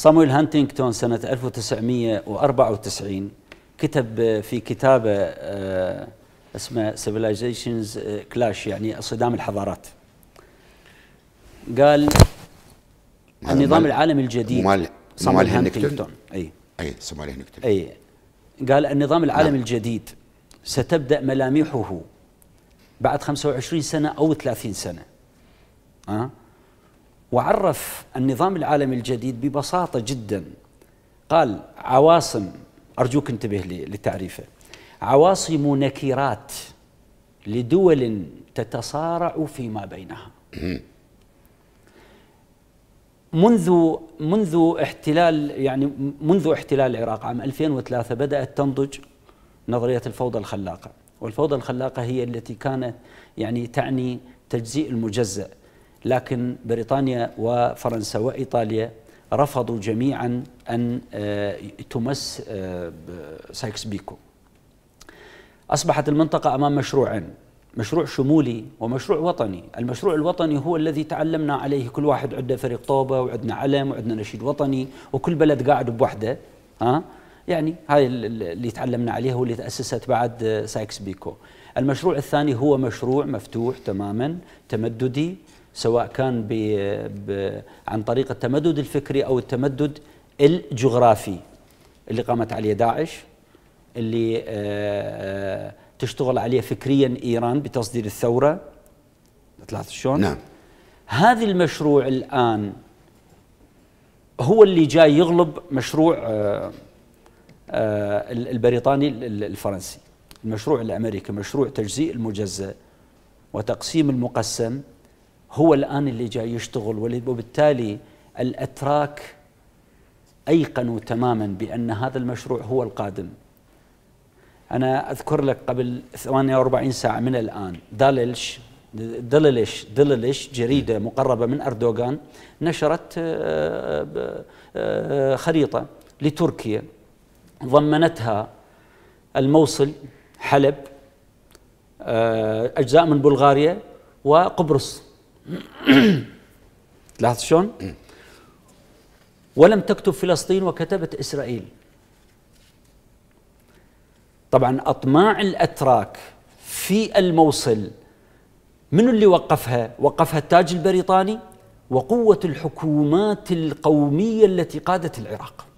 صامويل هانتينغتون سنة 1994 كتب في كتابة آه، اسمه Civilizations آه، Clash يعني صدام الحضارات قال النظام العالمي الجديد صامويل هانتينغتون اي اي صامويل هانتينغتون اي قال النظام نعم. العالمي نعم. الجديد ستبدأ ملامحه بعد 25 سنة أو 30 سنة أه؟ وعرف النظام العالمي الجديد ببساطه جدا قال عواصم ارجوك انتبه لتعريفه عواصم نكيرات لدول تتصارع فيما بينها منذ منذ احتلال يعني منذ احتلال العراق عام 2003 بدات تنضج نظريه الفوضى الخلاقه والفوضى الخلاقه هي التي كانت يعني تعني تجزيء المجزأ لكن بريطانيا وفرنسا وإيطاليا رفضوا جميعا أن آه، تمس آه، سايكس بيكو أصبحت المنطقة أمام مشروعين مشروع شمولي ومشروع وطني المشروع الوطني هو الذي تعلمنا عليه كل واحد عنده فريق طوبة وعندنا علم وعندنا نشيد وطني وكل بلد قاعد بوحده ها يعني هاي اللي تعلمنا عليه واللي تأسست بعد آه، سايكس بيكو المشروع الثاني هو مشروع مفتوح تماما تمددي سواء كان ب بـ عن طريق التمدد الفكري أو التمدد الجغرافي اللي قامت عليه داعش اللي آه، آه، تشتغل عليه فكريا إيران بتصدير الثورة ثلاث شلون؟ نعم هذا المشروع الآن هو اللي جاي يغلب مشروع آه، البريطاني الفرنسي المشروع الأمريكي مشروع تجزيء المجزأ وتقسيم المقسم هو الآن اللي جاي يشتغل وبالتالي الأتراك أيقنوا تماما بأن هذا المشروع هو القادم أنا أذكر لك قبل 48 ساعة من الآن داليلش دللش دللش جريدة مقربة من أردوغان نشرت آه، آه، آه، خريطة لتركيا ضمنتها الموصل حلب أجزاء من بلغاريا وقبرص لاحظت شلون؟ ولم تكتب فلسطين وكتبت اسرائيل طبعا اطماع الاتراك في الموصل من اللي وقفها؟ وقفها التاج البريطاني وقوه الحكومات القوميه التي قادت العراق